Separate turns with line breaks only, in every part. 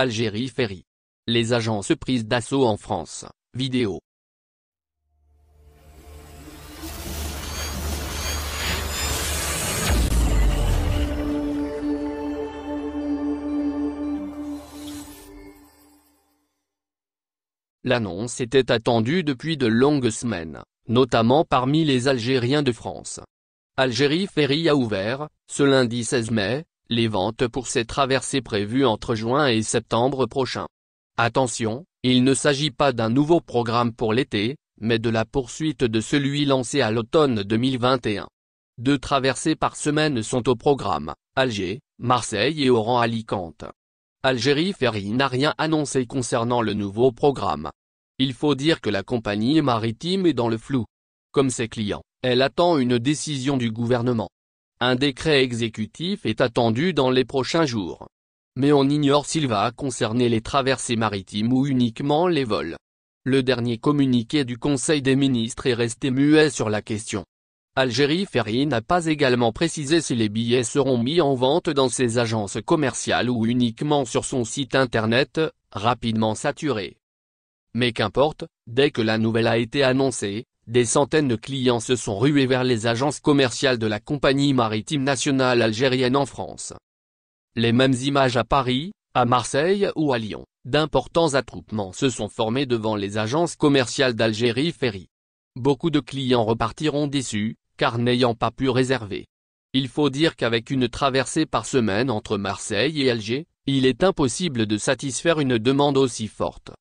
Algérie Ferry. Les agences prises d'assaut en France, vidéo. L'annonce était attendue depuis de longues semaines, notamment parmi les Algériens de France. Algérie Ferry a ouvert, ce lundi 16 mai, les ventes pour ces traversées prévues entre juin et septembre prochain. Attention, il ne s'agit pas d'un nouveau programme pour l'été, mais de la poursuite de celui lancé à l'automne 2021. Deux traversées par semaine sont au programme, Alger, Marseille et Oran-Alicante. Algérie Ferry n'a rien annoncé concernant le nouveau programme. Il faut dire que la compagnie maritime est dans le flou. Comme ses clients, elle attend une décision du gouvernement. Un décret exécutif est attendu dans les prochains jours. Mais on ignore s'il va concerner les traversées maritimes ou uniquement les vols. Le dernier communiqué du Conseil des ministres est resté muet sur la question. Algérie Ferry n'a pas également précisé si les billets seront mis en vente dans ses agences commerciales ou uniquement sur son site internet, rapidement saturé. Mais qu'importe, dès que la nouvelle a été annoncée, des centaines de clients se sont rués vers les agences commerciales de la Compagnie maritime nationale algérienne en France. Les mêmes images à Paris, à Marseille ou à Lyon, d'importants attroupements se sont formés devant les agences commerciales d'Algérie Ferry. Beaucoup de clients repartiront déçus, car n'ayant pas pu réserver. Il faut dire qu'avec une traversée par semaine entre Marseille et Alger, il est impossible de satisfaire une demande aussi forte.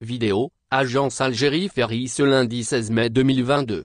Vidéo, Agence Algérie Ferry ce lundi 16 mai 2022.